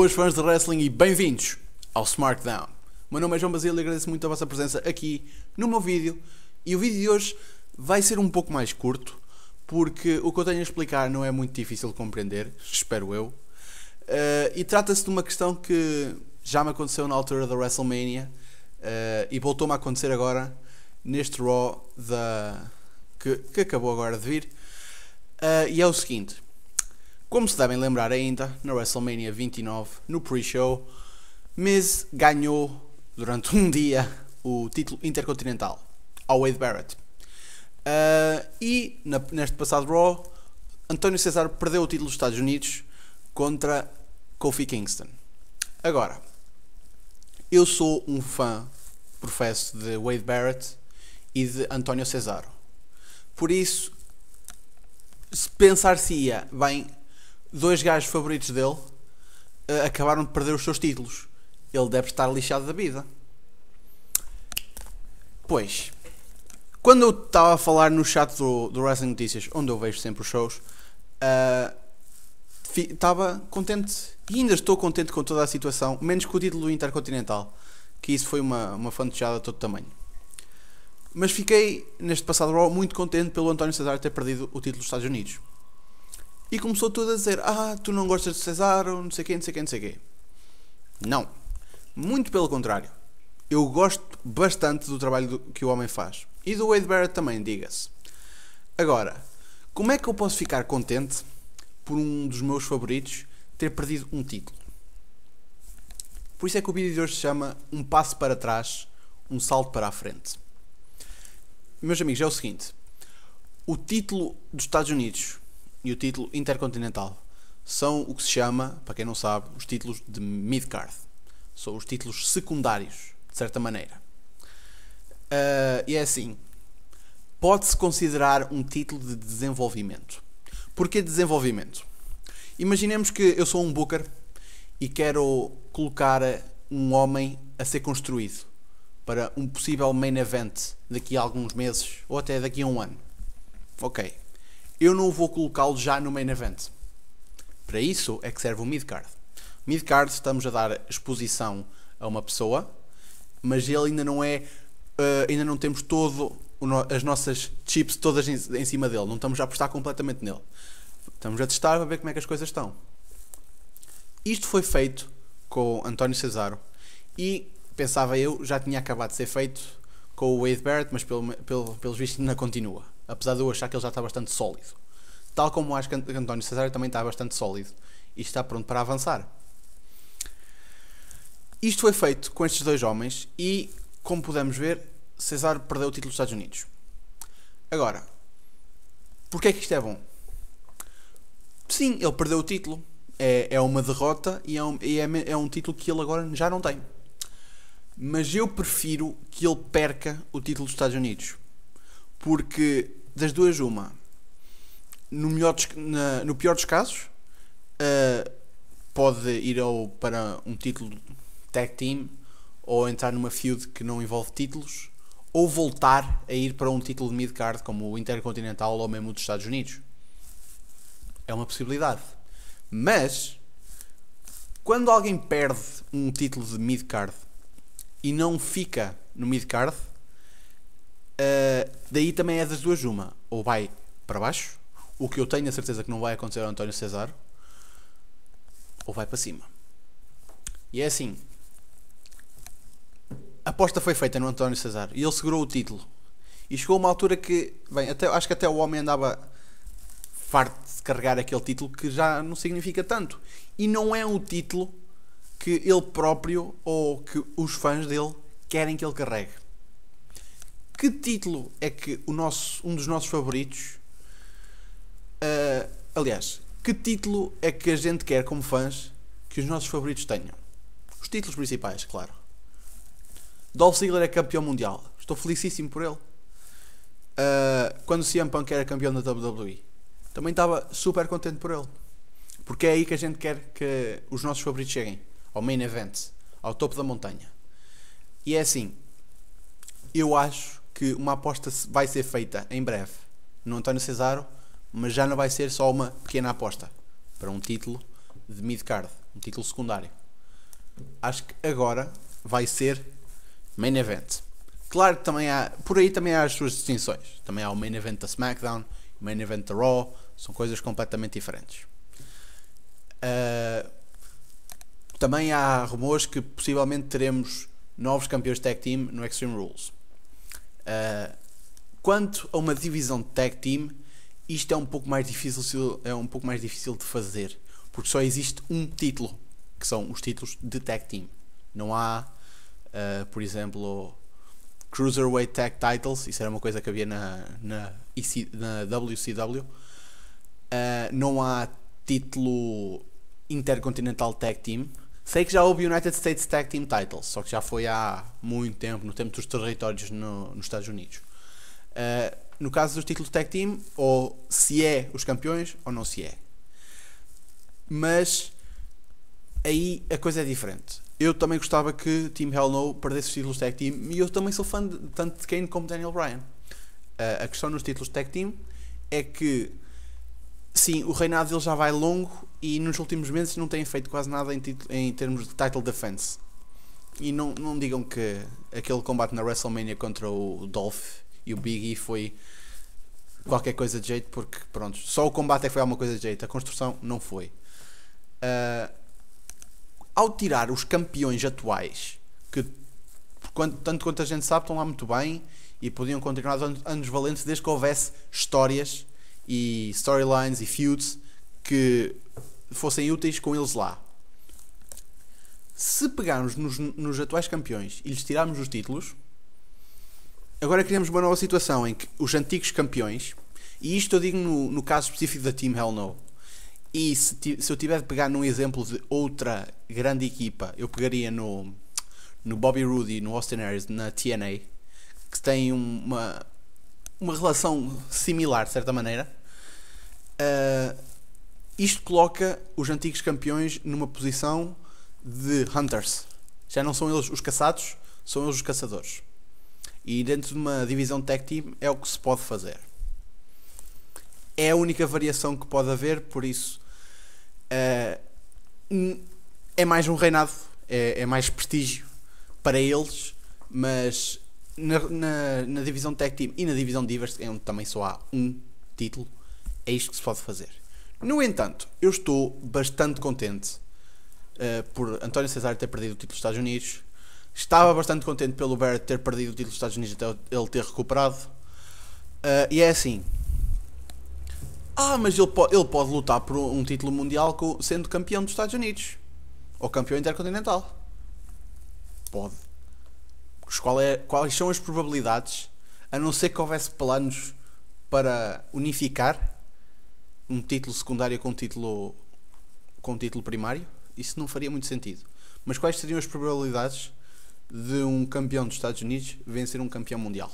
Boas fãs de wrestling e bem-vindos ao SmackDown. O meu nome é João Basílio e agradeço muito a vossa presença aqui no meu vídeo. E o vídeo de hoje vai ser um pouco mais curto, porque o que eu tenho a explicar não é muito difícil de compreender, espero eu. Uh, e trata-se de uma questão que já me aconteceu na altura da WrestleMania uh, e voltou-me a acontecer agora neste Raw da... que, que acabou agora de vir. Uh, e é o seguinte como se devem lembrar ainda, na WrestleMania 29, no pre-show, Miz ganhou durante um dia o título intercontinental ao Wade Barrett. Uh, e na, neste passado Raw, António César perdeu o título dos Estados Unidos contra Kofi Kingston. Agora, eu sou um fã professo de Wade Barrett e de António Cesaro. Por isso, pensar-se-ia, bem, dois gajos favoritos dele uh, acabaram de perder os seus títulos. Ele deve estar lixado da vida. Pois, quando eu estava a falar no chat do, do Wrestling Notícias, onde eu vejo sempre os shows, eh, estava uh, contente e ainda estou contente com toda a situação, menos com o título Intercontinental, que isso foi uma, uma fantejada de todo tamanho. Mas fiquei, neste passado Raw, muito contente pelo António Cesar ter perdido o título dos Estados Unidos e começou tudo a dizer: Ah, tu não gostas de Cesaro, não sei quem não sei quem não sei quem Não. Muito pelo contrário. Eu gosto bastante do trabalho do, que o homem faz. E do Wade Barrett também, diga-se. Agora, como é que eu posso ficar contente por um dos meus favoritos ter perdido um título? Por isso é que o vídeo de hoje se chama Um Passo para Trás, Um Salto para a Frente. Meus amigos, é o seguinte: o título dos Estados Unidos e o título Intercontinental. São o que se chama, para quem não sabe, os títulos de mid-card. São os títulos secundários, de certa maneira. Uh, e é assim: pode-se considerar um título de desenvolvimento. Porquê desenvolvimento? Imaginemos que eu sou um booker e quero colocar um homem a ser construído para um possível main event daqui a alguns meses ou até daqui a um ano. Ok eu não vou colocá-lo já no main event. Para isso é que serve o midcard. Midcard estamos a dar exposição a uma pessoa, mas ele ainda não é, uh, ainda não temos todo as nossas chips todas em, em, cima dele, não estamos a apostar completamente nele. Estamos a testar para ver como é que as coisas estão. Isto foi feito com António Cesaro e pensava eu já tinha acabado de ser feito com o Wade Barrett, mas pelo, pelo, pelos vistos ainda continua apesar de eu achar que ele já está bastante sólido. Tal como acho que António Cesário também está bastante sólido e está pronto para avançar. Isto foi feito com estes dois homens e, como podemos ver, Cesário perdeu o título dos Estados Unidos. Agora, porquê é que isto é bom? Sim, ele perdeu o título. É, é uma derrota e é um, é, é um título que ele agora já não tem. Mas eu prefiro que ele perca o título dos Estados Unidos. Porque das duas, uma. No, melhor na, no pior dos casos, uh, pode ir ao, para um título tag team ou entrar numa feud que não envolve títulos ou voltar a ir para um título de mid card como o Intercontinental ou mesmo dos Estados Unidos. É uma possibilidade. Mas quando alguém perde um título de mid card e não fica no mid card eh, daí também é das duas uma. Ou vai para baixo, o que eu tenho a certeza que não vai acontecer ao António César, ou vai para cima. E é assim. A aposta foi feita no António César e ele segurou o título. E chegou uma altura que, bem, até, acho que até o homem andava farto de carregar aquele título que já não significa tanto. E não é um título que ele próprio ou que os fãs dele querem que ele carregue. Que título é que o nosso, um dos nossos favoritos. Uh, aliás, que título é que a gente quer, como fãs, que os nossos favoritos tenham? Os títulos principais, claro. Dolph Ziggler é campeão mundial. Estou felicíssimo por ele. Uh, quando o CM Punk era campeão da WWE, também estava super contente por ele. Porque é aí que a gente quer que os nossos favoritos cheguem ao main event, ao topo da montanha. E é assim, eu acho que uma aposta vai ser feita em breve no António Cesaro, mas já não vai ser só uma pequena aposta para um título de midcard, um título secundário. Acho que agora vai ser main event. Claro que também há, por aí também há as suas distinções. Também há o main event da SmackDown, o main event da Raw, são coisas completamente diferentes. Uh, também há rumores que possivelmente teremos novos campeões de tag team no Extreme Rules. Uh, quanto a uma divisão de tag team, isto é um pouco mais difícil, é um pouco mais difícil de fazer, porque só existe um título, que são os títulos de tag team. Não há, uh, por exemplo, Cruiserweight Tag Titles, isso era uma coisa que havia na, na, na WCW. Uh, ah, não há título Intercontinental Tag Team, Sei que já houve United States Tag Team Titles, só que já foi há muito tempo, no tempo dos territórios no, nos Estados Unidos. Uh, no caso dos títulos Tag Team, ou se é os campeões ou não se é. Mas aí a coisa é diferente. Eu também gostava que Team Hell No perdesse os títulos Tag Team e eu também sou fã de, tanto de Kane como de Daniel Bryan. Uh, a questão nos títulos Tag Team é que Sim, o reinado dele já vai longo e nos últimos meses não tem feito quase nada em, tito, em termos de title defense. E não, não digam que aquele combate na WrestleMania contra o Dolph e o Big E foi qualquer coisa de jeito, porque pronto, só o combate é que foi alguma coisa de jeito, a construção não foi. Uh, ao tirar os campeões atuais, que tanto quanto a gente sabe, estão lá muito bem e podiam continuar anos valentes desde que houvesse histórias e storylines e feuds que fossem úteis com eles lá. Se pegarmos nos, nos atuais campeões e lhes tirarmos os títulos, agora criamos uma nova situação em que os antigos campeões, e isto eu digo no, no caso específico da Team Hell No, e se, se eu tiver de pegar num exemplo de outra grande equipa, eu pegaria no, no Bobby Roode no Austin Aries na TNA, que tem uma, uma relação similar de certa maneira, Uh, isto coloca os antigos campeões numa posição de hunters. Já não são eles os caçados, são eles os caçadores. E dentro de uma divisão tech team é o que se pode fazer. É a única variação que pode haver, por isso uh, é mais um reinado, é, é, mais prestígio para eles, mas na, na, na divisão tech team e na divisão divers, é onde também só há um título, é isto que se pode fazer. No entanto, eu estou bastante contente uh, por António César ter perdido o título dos Estados Unidos. Estava bastante contente pelo Barrett ter perdido o título dos Estados Unidos até ele ter recuperado. Uh, e é assim. Ah, mas ele, po ele pode lutar por um título mundial sendo campeão dos Estados Unidos. Ou campeão intercontinental. Pode. Qual é, quais são as probabilidades? A não ser que houvesse planos para unificar um título secundário com título, com título primário, isso não faria muito sentido. Mas quais seriam as probabilidades de um campeão dos Estados Unidos vencer um campeão mundial?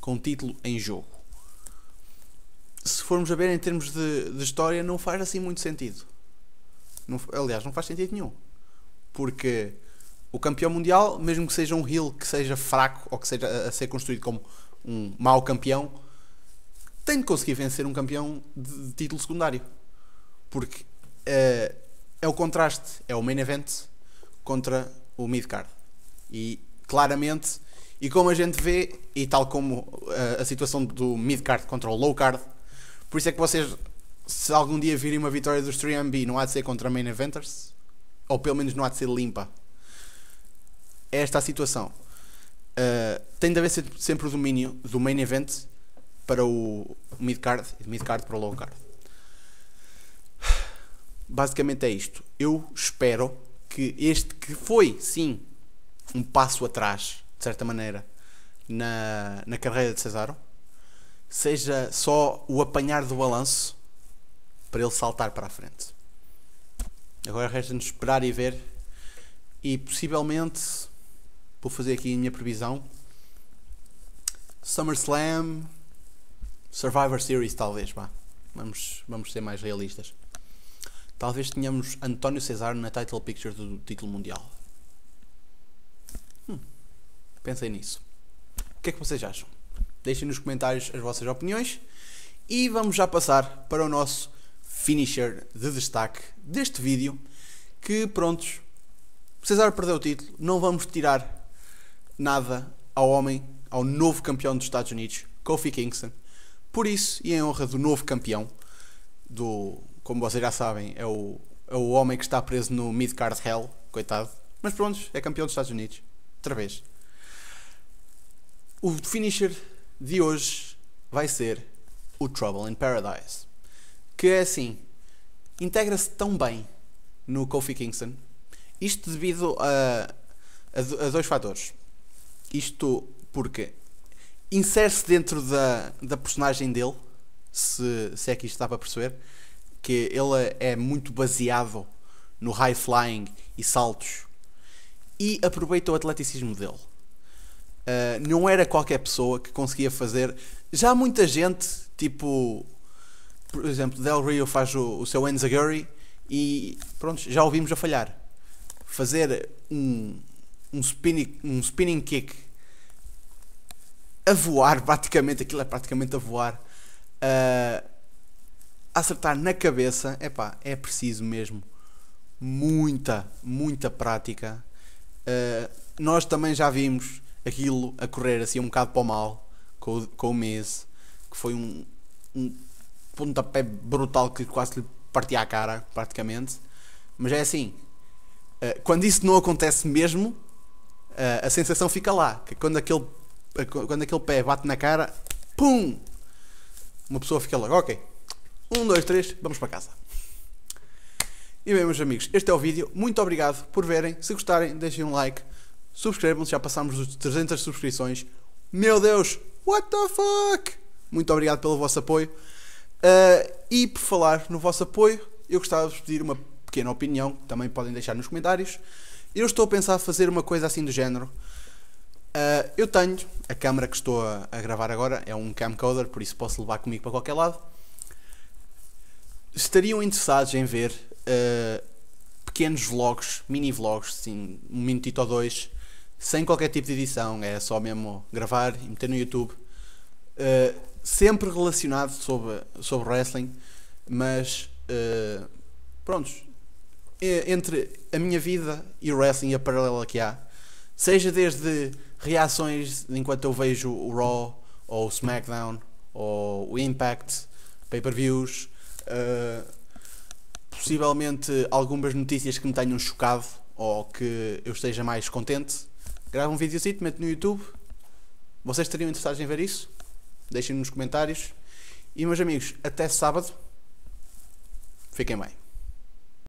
Com título em jogo. Se formos a ver em termos de, de história, não faz assim muito sentido. Não, aliás, não faz sentido nenhum. Porque o campeão mundial, mesmo que seja um hill que seja fraco ou que seja a, a ser construído como um mau campeão, tem de conseguir vencer um campeão de, de título secundário. Porque uh, é o contraste, é o main event contra o mid-card. E claramente, e como a gente vê, e tal como uh, a situação do mid-card contra o low-card, por isso é que vocês, se algum dia virem uma vitória dos 3MB, não há de ser contra main eventers, ou pelo menos não há de ser limpa. é Esta a situação. Uh, tem de haver sempre o domínio do main event para o mid-card e de mid-card para o low-card. Basicamente é isto. Eu espero que este, que foi sim um passo atrás, de certa maneira, na, na carreira de Cesaro, seja só o apanhar do balanço para ele saltar para a frente. Agora resta-nos esperar e ver. E possivelmente vou fazer aqui a minha previsão. SummerSlam Survivor Series, talvez, vá. Vamos, vamos ser mais realistas. Talvez tenhamos António Cesar na title picture do título mundial. Hum, pensei nisso. O que é que vocês acham? Deixem nos comentários as vossas opiniões e vamos já passar para o nosso finisher de destaque deste vídeo. Que prontos, Cesar perdeu o título, não vamos tirar nada ao homem, ao novo campeão dos Estados Unidos, Kofi Kingston. Por isso, e em honra do novo campeão, do, como vocês já sabem, é o, é o homem que está preso no Midcard Hell, coitado. Mas pronto, é campeão dos Estados Unidos. Outra vez. O finisher de hoje vai ser o Trouble in Paradise. Que é assim, integra-se tão bem no Kofi Kingston. Isto devido a, a, a dois fatores. Isto porque insere-se dentro da, da personagem dele, se, se é que isto está para perceber, que ele é muito baseado no high flying e saltos e aproveita o atleticismo dele. Uh, não era qualquer pessoa que conseguia fazer. Já muita gente, tipo, por exemplo, Del Rio faz o, o seu Enzaguri e pronto, já ouvimos a falhar. Fazer um, um, spinning, um spinning kick a voar, praticamente, aquilo é praticamente a voar, ah, a acertar na cabeça, epá, é preciso mesmo muita, muita prática. Uh, nós também já vimos aquilo a correr assim um bocado para o mal com o, com o mês que foi um, um pontapé brutal que quase lhe partia a cara, praticamente. Mas é assim, uh, quando isso não acontece mesmo, a sensação fica lá, que quando aquele quando aquele pé bate na cara, pum! Uma pessoa fica logo, ok. Um, dois, três, vamos para casa. E bem, meus amigos, este é o vídeo. Muito obrigado por verem. Se gostarem, deixem um like. Subscrevam-se, já passamos os 300 subscrições. Meu Deus, what the fuck? Muito obrigado pelo vosso apoio. Uh, e por falar no vosso apoio, eu gostava de vos pedir uma pequena opinião, também podem deixar nos comentários. Eu estou a pensar fazer uma coisa assim do género. Uh, eu tenho a câmera que estou a, a, gravar agora, é um camcorder, por isso posso levar comigo para qualquer lado. Estariam interessados em ver uh, pequenos vlogs, mini vlogs, assim, um minutito ou dois, sem qualquer tipo de edição, é só mesmo gravar e meter no YouTube. Uh, sempre relacionado sobre, sobre wrestling, mas uh, prontos. Entre a minha vida e o wrestling, a paralela que há, seja desde reações enquanto eu vejo o Raw ou o SmackDown ou o Impact, pay-per-views, uh, possivelmente algumas notícias que me tenham chocado ou que eu esteja mais contente. Gravo um assim, meto no YouTube. Vocês estariam interessados em ver isso? Deixem-me nos comentários. E meus amigos, até sábado. Fiquem bem.